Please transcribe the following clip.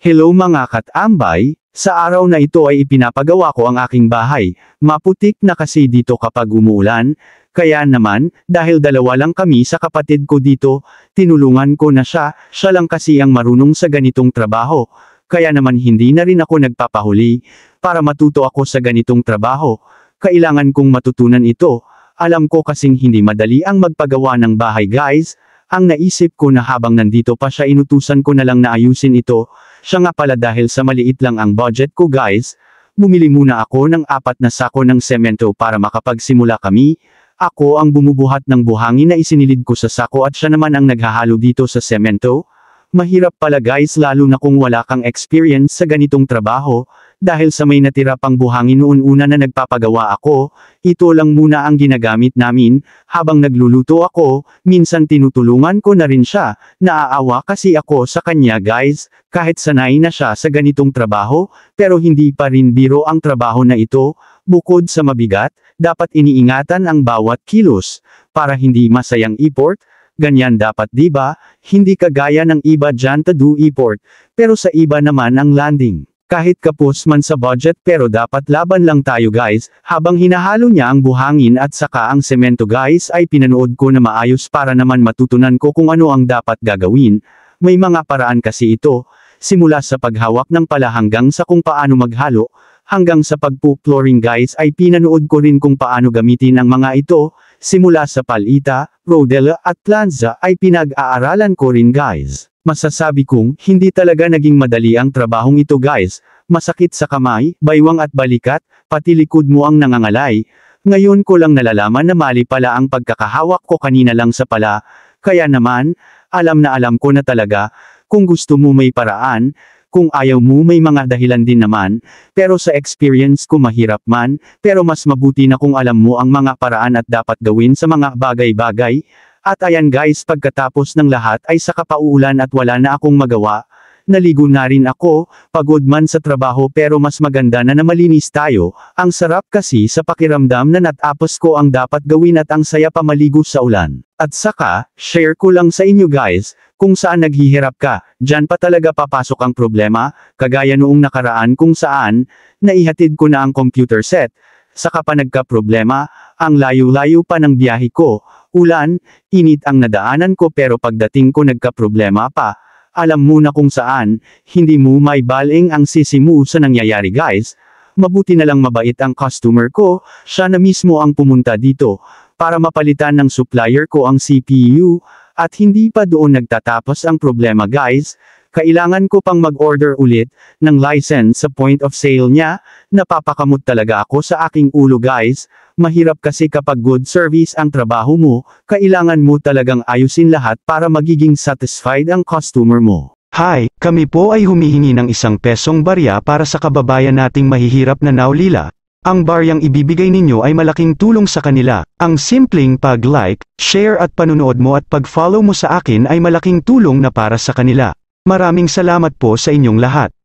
Hello mga katambay, sa araw na ito ay ipinapagawa ko ang aking bahay, maputik na kasi dito kapag umuulan, kaya naman, dahil dalawa lang kami sa kapatid ko dito, tinulungan ko na siya, siya lang kasi ang marunong sa ganitong trabaho, kaya naman hindi na rin ako nagpapahuli, para matuto ako sa ganitong trabaho, kailangan kong matutunan ito, alam ko kasing hindi madali ang magpagawa ng bahay guys, ang naisip ko na habang nandito pa siya inutusan ko na lang na ayusin ito, siya nga pala dahil sa maliit lang ang budget ko guys, bumili muna ako ng apat na sako ng semento para makapagsimula kami, ako ang bumubuhat ng buhangin na isinilid ko sa sako at siya naman ang naghahalo dito sa semento, mahirap pala guys lalo na kung wala kang experience sa ganitong trabaho, dahil sa may natira pang buhangin noon una na nagpapagawa ako, ito lang muna ang ginagamit namin, habang nagluluto ako, minsan tinutulungan ko na rin siya, naaawa kasi ako sa kanya guys, kahit sanay na siya sa ganitong trabaho, pero hindi pa rin biro ang trabaho na ito, bukod sa mabigat, dapat iniingatan ang bawat kilos, para hindi masayang import, ganyan dapat di ba? Hindi kagaya ng iba dyan to do e-port, pero sa iba naman ang landing. Kahit kapos man sa budget pero dapat laban lang tayo guys, habang hinahalo niya ang buhangin at saka ang semento guys ay pinanood ko na maayos para naman matutunan ko kung ano ang dapat gagawin, may mga paraan kasi ito, simula sa paghawak ng pala hanggang sa kung paano maghalo, hanggang sa pagpo-flooring guys ay pinanood ko rin kung paano gamitin ang mga ito, simula sa Palita, Rodela at Planza ay pinag-aaralan ko rin guys. Masasabi kong, hindi talaga naging madali ang trabahong ito guys, masakit sa kamay, baywang at balikat, pati likod mo ang nangangalay, ngayon ko lang nalalaman na mali pala ang pagkakahawak ko kanina lang sa pala, kaya naman, alam na alam ko na talaga, kung gusto mo may paraan, kung ayaw mo may mga dahilan din naman, pero sa experience ko mahirap man, pero mas mabuti na kung alam mo ang mga paraan at dapat gawin sa mga bagay-bagay. At ayan guys pagkatapos ng lahat ay saka pauulan at wala na akong magawa. Naligo na rin ako, pagod man sa trabaho pero mas maganda na namalinis tayo, ang sarap kasi sa pakiramdam na natapos ko ang dapat gawin at ang saya pamaligo sa ulan. At saka, share ko lang sa inyo guys, kung saan naghihirap ka, dyan pa talaga papasok ang problema, kagaya noong nakaraan kung saan, naihatid ko na ang computer set, saka pa nagka-problema, ang layo-layo pa ng biyahe ko, ulan, init ang nadaanan ko pero pagdating ko nagka-problema pa, alam mo na kung saan, hindi mo may baling ang sisi mo sa nangyayari guys, mabuti na lang mabait ang customer ko, siya na mismo ang pumunta dito, para mapalitan ng supplier ko ang CPU, at hindi pa doon nagtatapos ang problema guys, kailangan ko pang mag-order ulit, ng license sa point of sale niya, napapakamot talaga ako sa aking ulo guys, mahirap kasi kapag good service ang trabaho mo, kailangan mo talagang ayusin lahat para magiging satisfied ang customer mo. Hi, kami po ay humihingi ng isang pesong barya para sa kababayan nating mahihirap na naulila, ang baryang ibibigay ninyo ay malaking tulong sa kanila. Ang simpleng pag-like, share at panunood mo at pag-follow mo sa akin ay malaking tulong na para sa kanila. Maraming salamat po sa inyong lahat.